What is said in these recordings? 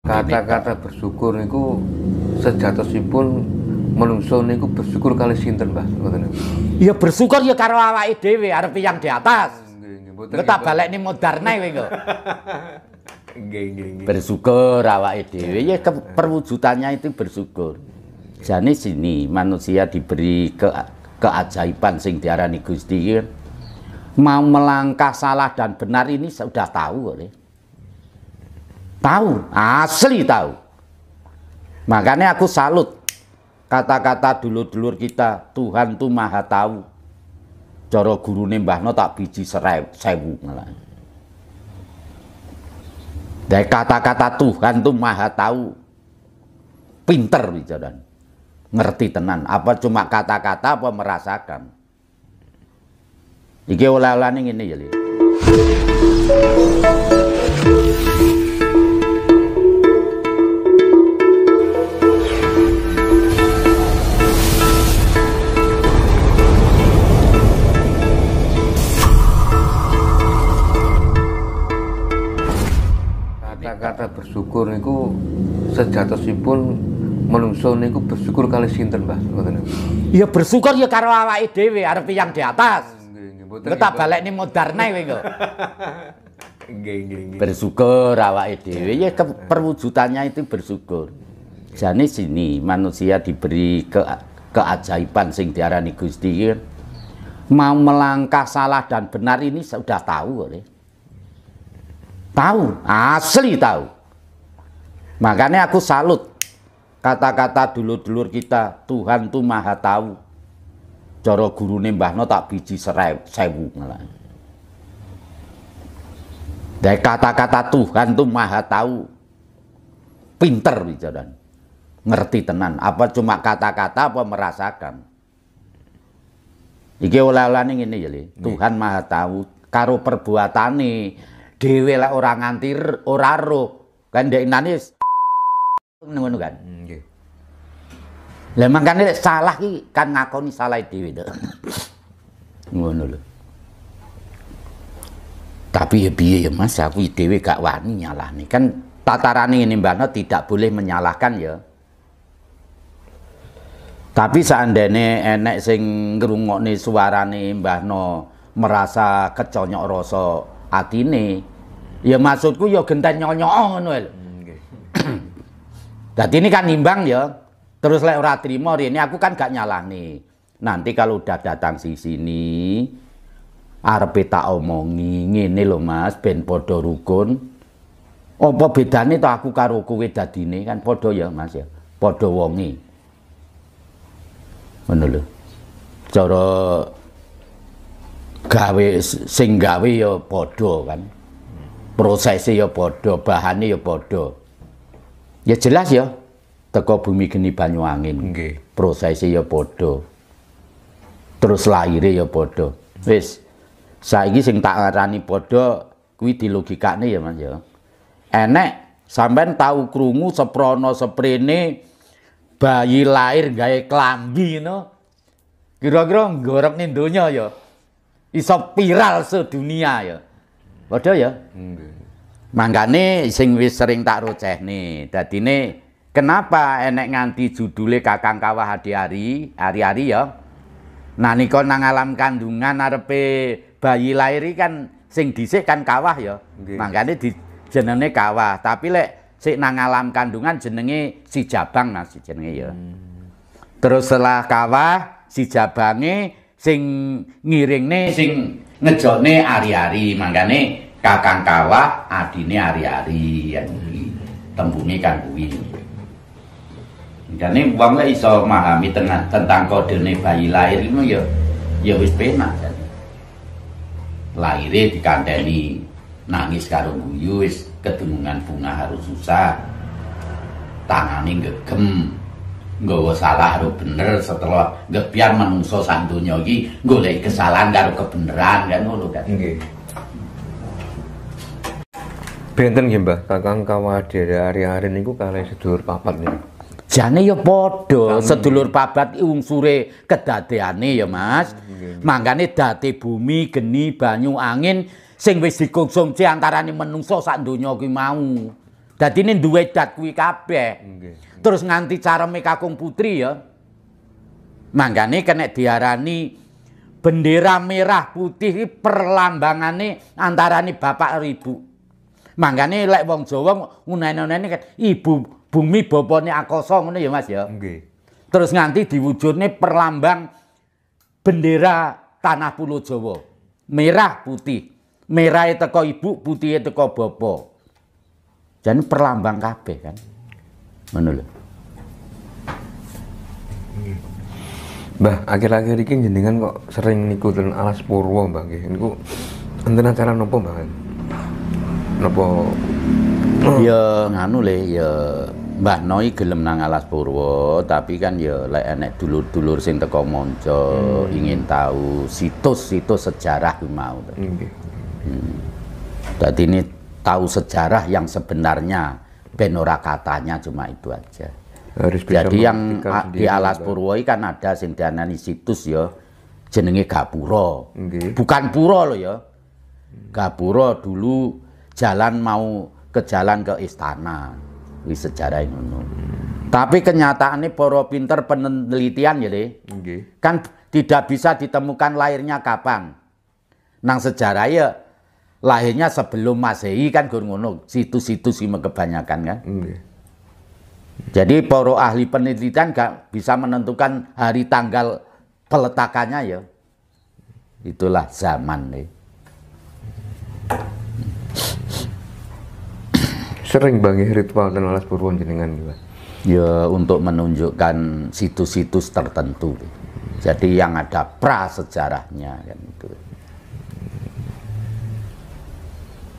kata-kata bersyukur niku sejatosipun menungso niku bersyukur kali sinten Mbah Iya bersyukur ya karo awake dhewe arep yang di atas. Nggih balik ini modarne kowe kok. Nggih nggih nggih. Bersyukur awake dhewe ya perwujudannya itu bersyukur. Jadi sini manusia diberi ke keajaiban sing diarani Gusti ya. mau melangkah salah dan benar ini sudah tahu oleh ya. Tahu, asli tahu. Makanya aku salut kata-kata dulur-dulur kita, Tuhan tuh maha tahu. coro guru nembah no tak biji serai sewu malah. Dari kata-kata Tuhan tuh maha tahu. Pinter bicara. Ngerti tenan, apa cuma kata-kata apa merasakan. Iki oleh-olehane ini ya, kata bersyukur niku sejatosipun menungso niku bersyukur kali sinten Mbah ngoten Ya bersyukur ya karo awake dhewe arep yang di atas. Nggih, mboten. balik nih modarne kowe kok. Nggih, nggih, nggih. Bersyukur awake dhewe ya perwujudannya itu bersyukur. Jane sini manusia diberi ke keajaiban sing diarani Gusti ya. Mau melangkah salah dan benar ini sudah tahu kok. Tahu, asli tahu. Makanya aku salut kata-kata dulur-dulur kita, Tuhan tuh maha tahu. Coro guru nembah no tak biji serai sewu. Dari kata-kata Tuhan tuh maha tahu. Pinter bicara. Ngerti tenan. Apa cuma kata-kata apa merasakan. Iki oleh-oleh ini ya, jadi Tuhan maha tahu. Karo perbuatan nih dhewe lah orang nganti ora ro. Kan ndek nane ngono kan. Hmm, nggih. Lah mangkane lek salah ki kan ngakoni salah dhewe to. Ngono lho. Tapi ya biaya ya Mas, aku dewe gak wani nyalah nih Kan ini mbah Mbakno tidak boleh menyalahkan ya. Tapi seandainya enek sing nih suara nih Mbah No merasa keconyok rosok atine. Ya maksudku ya genten nyonyok ngono lho. Dadi ini kan nimbang ya. Terus lek ora trimo ini aku kan gak nih. Nanti kalau udah datang si sini arepe tak omongi ngene lho Mas ben padha rukun. Apa bedane to aku karo kowe dadine kan padha ya Mas ya. Padha wonge. Ngono lho. Cara gawe sing gawe ya padha kan. Prosese ya padha, bahane ya padha. Ya jelas ya teko bumi geni banyu angin. Nggih. Okay. Prosese ya padha. Terus lahirnya ya padha. Wis saiki sing tak arani padha kuwi dilogikane ya Mas ya. Enek sampean tahu krungu seprono seprene bayi lahir gawe klambi ngono. Kira-kira ning donya ya iso viral sedunia ya. waduh ya. Nggih. Mangkane sing wis sering tak nih. Dadi dadine kenapa enek nganti judule Kakang Kawah hari hari hari-hari ya. Nah niko nang alam kandungan arepe bayi lahir kan sing dhisik kan kawah ya. Nggih. di jenenge kawah, tapi lek sik nang alam kandungan jenenge si Jabang Mas jenenge ya. Hmm. Terus setelah kawah si Jabange sing ngiringne sing ngejone ari-ari mangkane kakang kawah adine ari-ari ya, tembunge kan kuwi Jadi uang lah iso memahami tentang, tentang kode bayi lahir itu ya ya wis penak kan. Lahirnya dikanteni nangis karo guyu wis bunga harus susah. Tangane gegem Gue salah harus bener setelah gepian manungsa sak donya gue golek kesalahan harus kebenaran kan ngono kan. Nggih. Benten nggih Mbah, Kakang Kawadere hari ari niku kalih sedulur papat nih Jane ya padha, sedulur papat ungsure kedadeane ya Mas. Mangkane dati bumi, geni, banyu, angin sing wis dikonsumsi antaraning manungsa sak donya kuwi mau. Dadi ini duwe dat kuwi kabeh. Terus nganti carame kakung putri ya. Manggane kena diarani bendera merah putih iki perlambangane antarane bapak karo ibu. Manggane lek wong Jawa ngunen-unen ibu bumi bapane akasa ngono ya Mas ya. Okay. Terus nganti diwujudne perlambang bendera tanah pulau Jawa. Merah putih. Merah teko ibu, putih teko bapak. Jadi perlambang kabeh kan. menurut Mbah, akhir-akhir ini jenengan kok sering ngikutin alas purwo, Mbah Ini kok enten acara nopo, Mbah? Nopo ya nganu leh ya Mbah Noi gelem nang alas purwo, tapi kan ya lek enek dulur-dulur sing teko monco hmm. ingin tahu situs-situs sejarah mau. Tadi Hmm. ini tahu sejarah yang sebenarnya benora katanya cuma itu aja Harus jadi yang di alas Purwoi kan ada sing dianani situs ya jenenge Gapuro okay. bukan puro loh ya Gapuro dulu jalan mau ke jalan ke istana wis sejarah ini hmm. tapi kenyataannya poro pinter penelitian ya deh okay. kan tidak bisa ditemukan lahirnya kapan nang sejarah ya lahirnya sebelum Masehi kan gur situs-situs sih kebanyakan kan. Mm. Jadi para ahli penelitian nggak bisa menentukan hari tanggal peletakannya ya. Itulah zaman nih. Ya. Sering bangi ya, ritual dan alas purwon jenengan juga. Ya untuk menunjukkan situs-situs tertentu. Jadi yang ada prasejarahnya kan itu.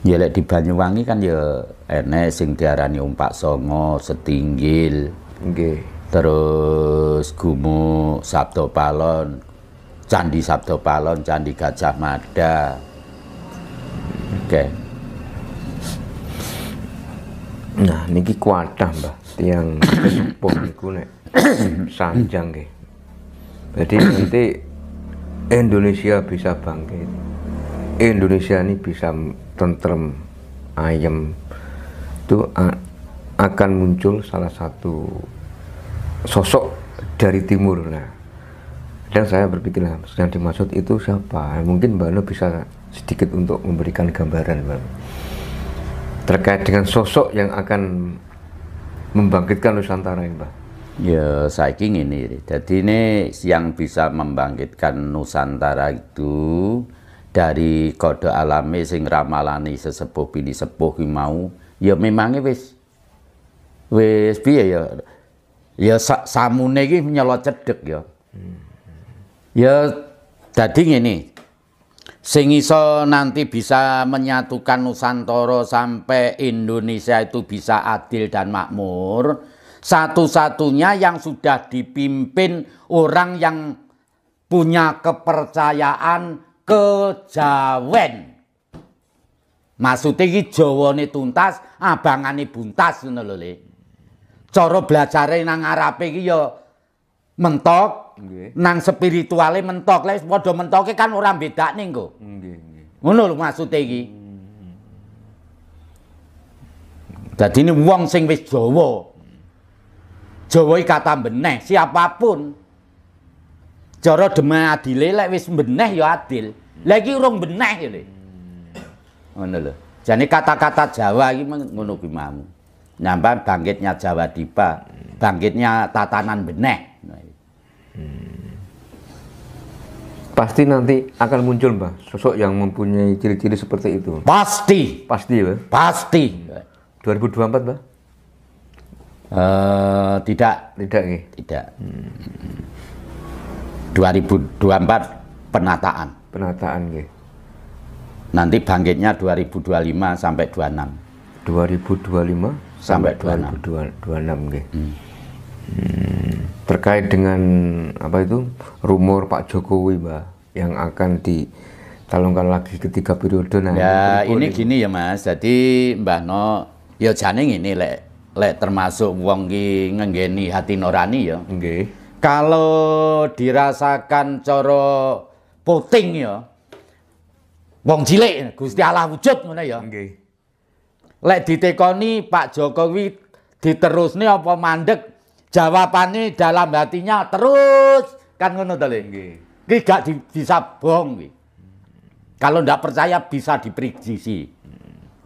Ya lek di Banyuwangi kan ya enek sing diarani umpak songo, setinggil. Nggih. Okay. Terus gumu Sabdo Palon, Candi Sabdo Palon, Candi Gajah Mada. Oke. Okay. Nah, niki kuatah, Mbah, tiang pun niku nek sanjang nggih. Jadi nanti Indonesia bisa bangkit. Indonesia ini bisa tentrem ayam itu akan muncul salah satu sosok dari timur nah dan saya berpikir nah, yang dimaksud itu siapa mungkin Mbak Lo bisa sedikit untuk memberikan gambaran Mbak terkait dengan sosok yang akan membangkitkan Nusantara ini Mbak Ya, saya ingin ini. Jadi ini yang bisa membangkitkan Nusantara itu dari kode alami sing ramalani sesepuh bini sepuh mau ya memangnya wis wis piye ya ya sa, samune iki nyelot cedhek ya ya dadi ini sing iso nanti bisa menyatukan Nusantara sampai Indonesia itu bisa adil dan makmur satu-satunya yang sudah dipimpin orang yang punya kepercayaan kejawen. Maksude iki jawane tuntas, abangane buntas ngono lho, Le. nang arepe iki ya mentok, Nang spirituali mentok, lek padha mentoke kan orang beda nih Nggih, nggih. Ngono lho maksude ini wong sing wis Jawa. Jawa iki kata beneh siapapun. Cara demah adile lek wis beneh ya adil. Lagi urung beneh ya, deh, Ngono lho. Jane kata-kata Jawa iki ngono kuwi mau. bangkitnya Jawa Dipa, bangkitnya tatanan beneh. Nah, Pasti nanti akan muncul, Mbah, sosok yang mempunyai ciri-ciri seperti itu. Pasti. Pasti, Mbah. Pasti. 2024, Mbah. Uh, tidak, tidak, tidak. Hmm. 2024 penataan penataan ge. Nanti bangkitnya 2025 sampai 26. 2025 sampai 26. 2026 nggih. Hmm. Hmm, terkait dengan apa itu rumor Pak Jokowi, Mbak, yang akan ditalonkan lagi ketiga periode nah. Ya, ini, gini ya, Mas. Jadi Mbah No ya jane ini lek lek termasuk wong ki ngenggeni hati norani ya. Nggih. Kalau dirasakan coro poting ya. Wong cilik Gusti Allah wujud ngono ya. Nggih. Lek ditekoni Pak Jokowi diterusne apa mandek? Jawabannya dalam hatinya terus kan ngono to le. Nggih. Ki gak di, bisa bohong ki. Kalau ndak percaya bisa diprediksi.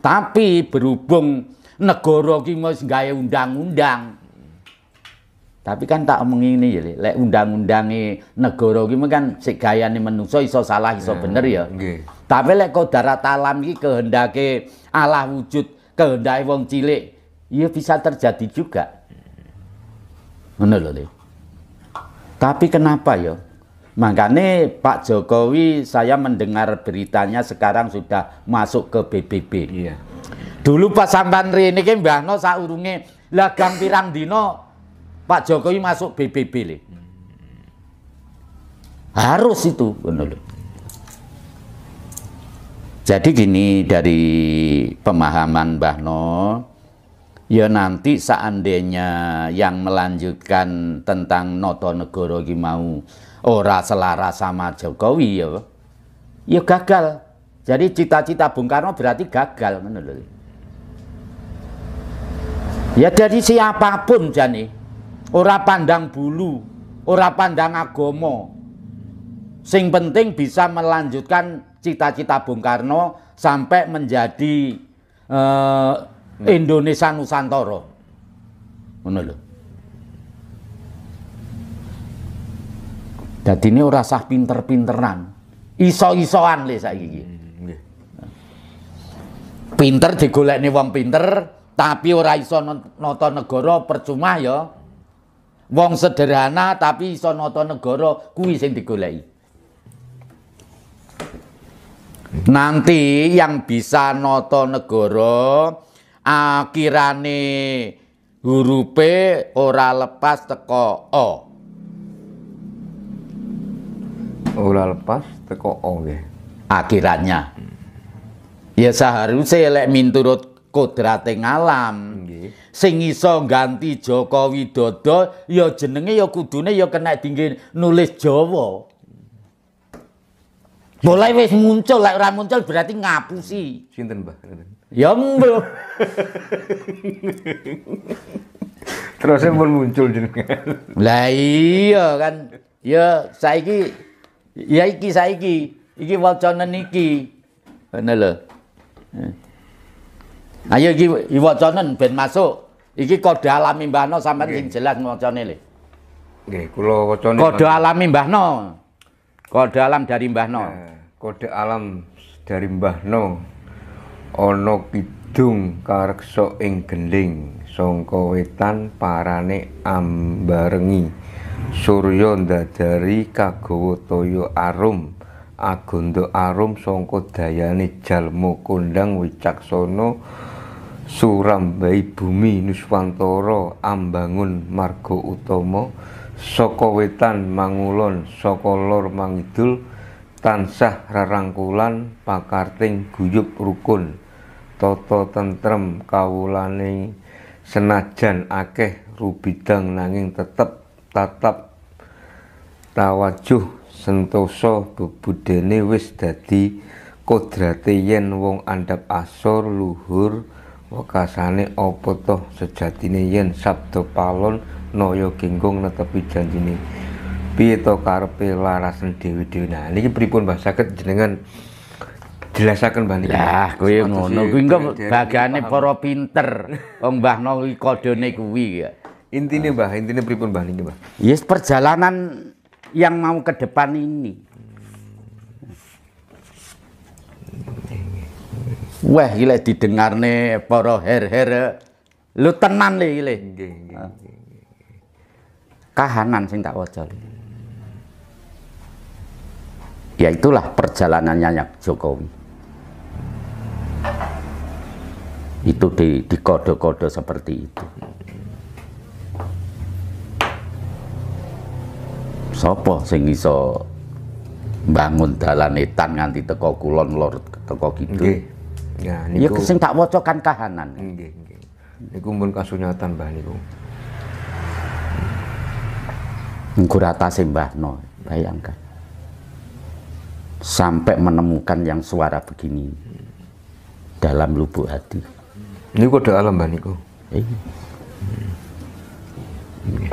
Tapi berhubung negara ki wis gawe undang-undang, tapi kan tak omong ini ya, lek undang ini negara gimana kan segaya ini menungso iso salah iso nah, bener ya. Okay. Tapi lek darat talam ini kehendake Allah wujud, kehendai wong cilik, ya bisa terjadi juga. Menurut lho, Le. Tapi kenapa ya? Makanya Pak Jokowi saya mendengar beritanya sekarang sudah masuk ke BBB. Iya. Dulu Pak sampean ini kan mbahno saurunge lagang pirang dino Pak Jokowi masuk BBB nih. Harus itu menurut Jadi gini dari pemahaman Mbah No, ya nanti seandainya yang melanjutkan tentang noto negoro mau ora selaras sama Jokowi ya, ya gagal. Jadi cita-cita Bung Karno berarti gagal menurut. Ya dari siapapun Jani. Ora pandang bulu, ora pandang agomo. Sing penting bisa melanjutkan cita-cita Bung Karno sampai menjadi uh, Indonesia Nusantara. Ngono lho. Jadi ini ora sah pinter-pinteran. Iso-isoan le saiki iki. Pinter digolekne wong pinter, tapi ora iso nata negara percuma ya. Wong sederhana tapi iso nata negara kuwi sing digoleki. Nanti yang bisa nata negara akirane p ora lepas teko O. Ora lepas teko O nggih. akhirannya Ya seharusnya lek miturut alam, hmm. sing iso ganti Joko Widodo ya jenenge ya kudune ya kena dingin nulis Jawa. Mulai wis muncul lek ora muncul berarti ngapusi. Sinten, Mbah? Ya mbuh. Terus pun muncul jenenge. Lah iya kan. Ya saiki ya iki saiki iki wacana niki. Ngono lho. Eh. Ayo iki iwacanen ben masuk. Iki kode alami Mbah No jelas macane le. Nggih, kula wacane. Kode alami Mbah No. Kode alam dari Mbah No. Nah, kode alam dari Mbah No. Ana kidung kareksa ing gending sangka wetan parane ambarengi. Surya dari kagawa arum. agundo arum sangka dayane jalma kondang wicaksono Surambai Bumi Nuswantoro ambangun margo Utomo Soko wetan mangulon Soko lor mangidul tansah rarangkulan pakarting guyub rukun Toto tentrem kawulane senajan akeh rubidang nanging tetep tatap tawajuh Sentoso bebudene wis dadi kodrate yen wong Andap asor luhur Wakasane opo toh sejatine yen sabdo palon noyo genggong netepi janjine. Piye to karepe larasen dewi-dewi. Nah niki pripun Mbah saged jenengan jelasaken Mbah niki. Lah kowe ngono kuwi engko bagane para pinter. Wong Mbah Nowi kodone kuwi ya. Intine Mbah, intine pripun Mbah niki Mbah? Yes perjalanan yang mau ke depan ini. Wah, gila nih para her-her. Lu tenan nih, gile. Kahanan sing tak wajar. Ya itulah perjalanannya Jokowi. Itu di, di kode-kode seperti itu. Sopo sing iso bangun dalan etan nganti teko kulon lor teko Gitu. Okay. Ya iya, niku. Ya sing tak waca kan kahanan. Nggih nggih. Niku mun kasunyatan Mbah niku. Nggur atase Mbah No, bayangkan. Sampai menemukan yang suara begini dalam lubuk hati. Niku ada alam Mbah niku. Iya. Nggih.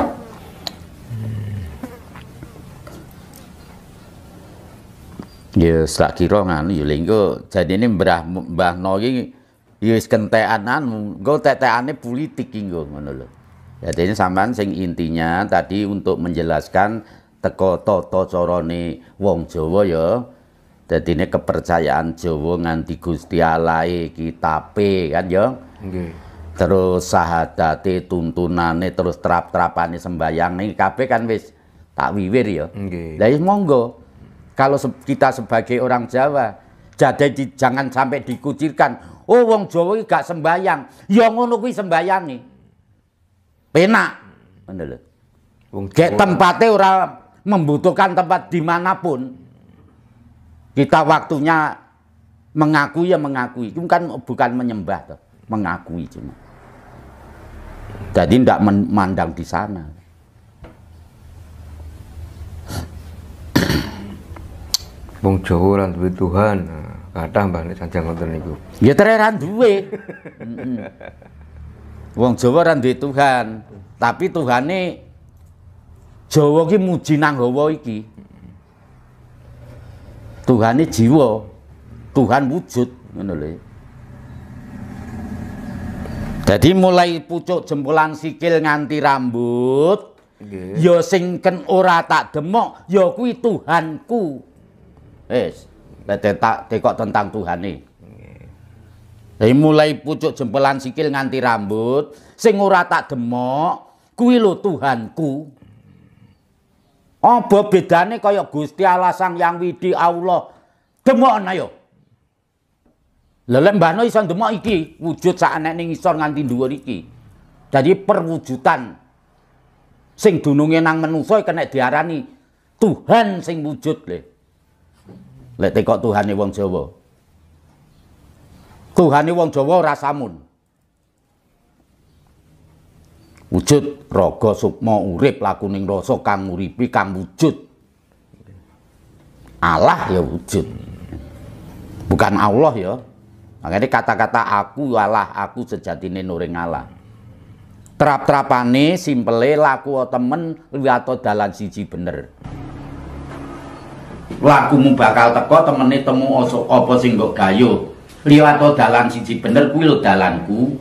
Ya sak kira ngan, ya lengko ini Mbah Mbah No iki ya wis kentekan anu, engko tetekane politik iki ngono lho. Jadi sampean sing intinya tadi untuk menjelaskan teko tata carane wong Jawa ya. Jadi ini kepercayaan Jawa nganti Gusti Allah kitabe kan ya. Nggih. Terus sahadate tuntunane terus terap-terapane sembayang ini kabeh kan wis tak wiwir ya. Nggih. monggo. Kalau kita sebagai orang Jawa, jadi jangan sampai dikucilkan. Oh wong Jawa ini gak sembayang. Ya ngono kuwi sembayange Penak. Ngono lho. Wong tempatnya ora membutuhkan tempat dimanapun. Kita waktunya mengakui ya mengakui. Itu kan bukan menyembah, mengakui cuma. Jadi tidak memandang di sana. Wong Jawa lan duwe Tuhan. Nah, kadang Mbah nek sanjang ngoten niku. Ya tere ra duwe. Wong Jawa ra duwe Tuhan, tapi Tuhane Jawa ki muji nang hawa iki. Tuhane jiwa, Tuhan wujud ngono lho. Jadi mulai pucuk jempolan sikil nganti rambut, okay. Ya sing ken ora tak demok, ya kuwi Tuhanku. Wis, tetak tekok tentang Tuhan nih. Dari mulai pucuk jempelan sikil nganti rambut, sing ora tak demok, kuwi oh Tuhanku. Apa bedane kaya Gusti Allah Sang Yang Widi Allah demokna yo. Lelem mbahno iso demok iki, wujud sak enek ning ngisor nganti dhuwur iki. Jadi perwujudan sing dununge nang manusa kena diarani Tuhan sing wujud lho. Lek tekok Tuhane wong Jawa. Tuhane wong Jawa ora samun. Wujud raga sukma urip lakuning rasa kang nguripi kang wujud. Allah ya wujud. Bukan Allah ya. Makanya kata-kata aku Allah, aku sejatine nuring Allah. Terap-terapane simpele laku temen liwato dalan siji bener lakumu bakal teko temene temu oso apa sing mbok gayuh liwato dalan siji bener kuwi lho dalanku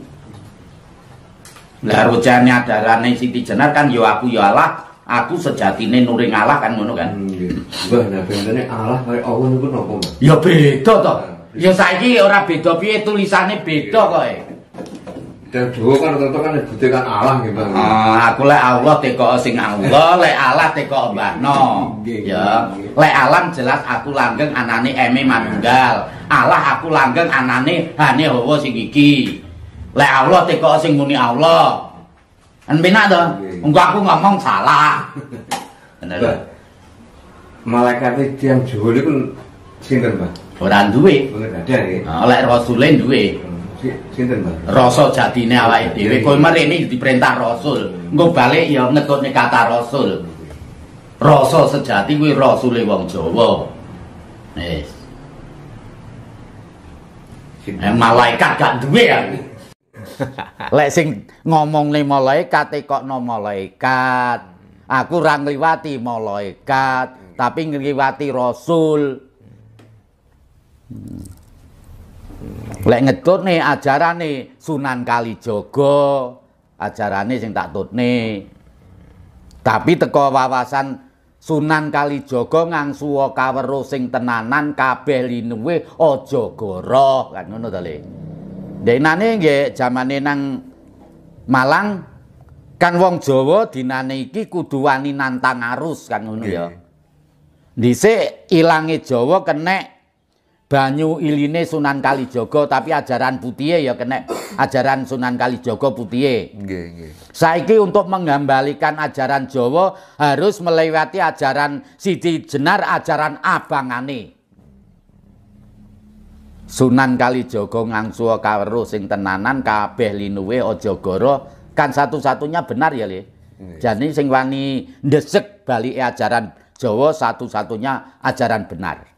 lah rojane adarane Siti Jenar kan yo ya aku yo ya Allah aku sejatine nuring Allah kan ngono kan hmm, wah nah bentene Allah kaya Allah niku napa ya beda to ah, ya saiki ora beda piye tulisane beda iya. kok dan Dewa kan tentu kan nyebutnya kan Allah gitu. Ah, aku lek Allah teko sing Allah, lek Allah teko no Ya. Lek alam jelas aku langgeng anane Eme Manunggal. Allah aku langgeng anane Hane Hawa sing iki. Lek Allah teko sing muni Allah. Kan penak to? Engko aku ngomong salah. Bener lho. Malaikat yang Jawa niku sinten, Pak? Ora duwe. Ora ada nggih. Ah, lek Rasule duwe. Sinten, Mbak? Rasa jatine iya, awake iya, dhewe. Kowe iya. merene diperintah Rasul. Engko balik ya ngetutne kata Rasul. Rasa sejati kuwi rasule wong Jawa. Wis. Eh, malaikat gak duwe ya. Lek sing ngomongne malaikat tekokno malaikat. Aku ora ngliwati malaikat, tapi ngliwati rasul. Hmm. Lek ajaran nih Sunan ajaran nih sing tak nih Tapi teko wawasan Sunan ngang suwo kawero sing tenanan kabeh linuwe aja goroh, kan ngono to Le. Denane nggih jamane nang Malang kan wong Jawa dinane iki kudu wani nantang arus kan ngono ya. Dhisik ilange Jawa kenek banyu iline Sunan Kalijogo tapi ajaran putih ya kena ajaran Sunan Kalijogo putih. Saiki untuk mengembalikan ajaran Jawa harus melewati ajaran Siti Jenar, ajaran Abangane. Sunan Kalijogo ngangsua karo sing tenanan kabeh linuwe ojogoro kan satu-satunya benar ya li. Jadi sing wani ndesek balik ajaran Jawa satu-satunya ajaran benar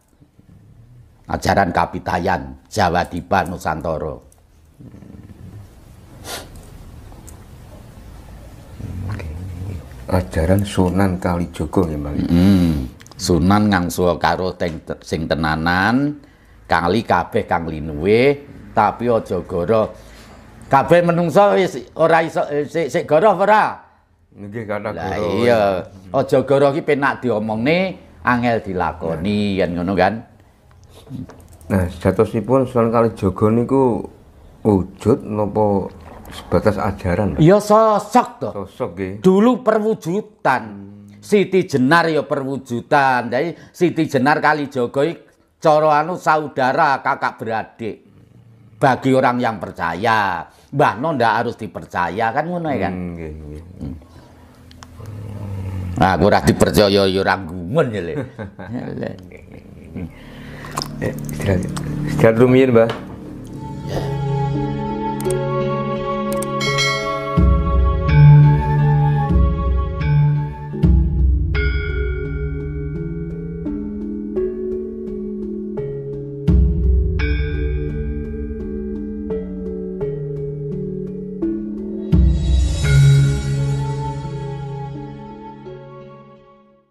ajaran Kapitayan, Jawa Dipa Nusantara. Hmm. Ajaran Sunan Kalijogo ya, Mbak. Mm. Sunan ngangsuwa karo sing tenanan, kali kabeh kang linuwe, tapi aja goro. Kabeh menungso wis ora iso eh, sik sik goro ora? Nggih kata goro. Lah iya, aja goro ki penak diomongne, angel dilakoni, iya. yen ngono kan. Nah, sejatosipun Sunan Kalijaga niku wujud napa sebatas ajaran? Ya sosok to. Sosok nggih. Dulu perwujudan. Siti Jenar ya perwujudan. Jadi Siti Jenar Kalijaga cara anu saudara, kakak beradik. Bagi orang yang percaya, Mbah No ndak harus dipercaya kan ngono ya, kan. Nggih, hmm, nggih. Hmm. Nah, ora dipercaya ya ora gumun ya. ya Eh, istirahat istirahat rumiyin mbak